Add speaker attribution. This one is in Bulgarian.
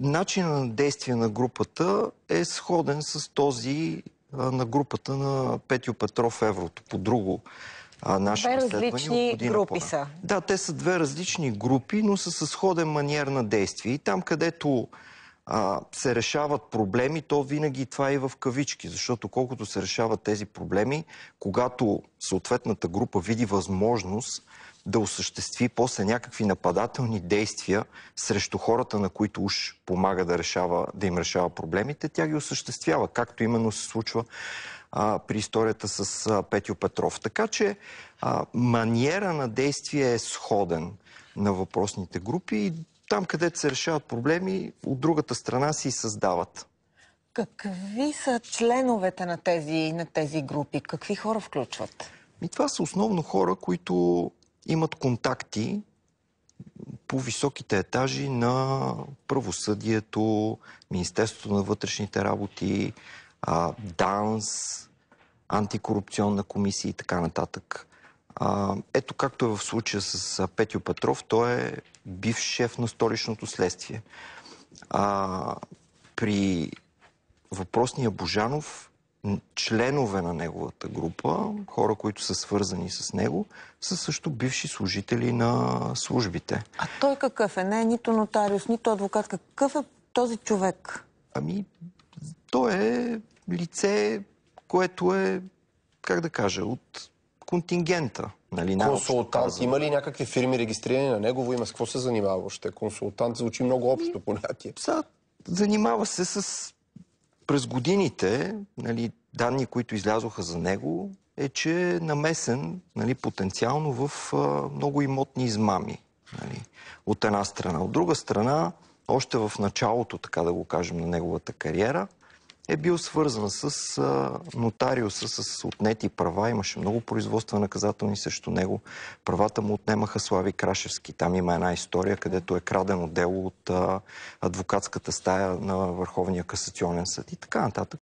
Speaker 1: начинът на действие на групата е сходен с този на групата на Петю Петров Еврото. По друго наше две различни групи са. Да, те са две различни групи, но са със сходен маниер на действие. И там, където а, се решават проблеми, то винаги това е в кавички, защото колкото се решават тези проблеми, когато съответната група види възможност да осъществи после някакви нападателни действия срещу хората, на които уж помага да, решава, да им решава проблемите, тя ги осъществява, както именно се случва а, при историята с а, Петю Петров. Така че а, маниера на действие е сходен на въпросните групи и там, където се решават проблеми, от другата страна си създават. Какви са членовете на тези, на тези групи? Какви хора включват? И това са основно хора, които имат контакти по високите етажи на правосъдието, Министерството на вътрешните работи, ДАНС, антикорупционна комисия и така нататък. А, ето както е в случая с Петю Петров, той е бив шеф на столичното следствие. А, при въпросния Божанов, членове на неговата група, хора, които са свързани с него, са също бивши служители на службите. А той какъв е? Не е нито нотариус, нито адвокат. Какъв е този човек? Ами, той е лице, което е, как да кажа, от контингента. Нали, консултант. Има ли някакви фирми регистрирани на негово име? С какво се занимава Още Консултант звучи много общо понятие. Са, занимава се с... През годините, нали, данни, които излязоха за него, е, че е намесен нали, потенциално в а, много имотни измами. Нали, от една страна. От друга страна, още в началото, така да го кажем, на неговата кариера – е бил свързан с а, нотариуса, с отнети права. Имаше много производства наказателни срещу него. Правата му отнемаха Слави Крашевски. Там има една история, където е крадено дело от а, адвокатската стая на Върховния касационен съд и така нататък.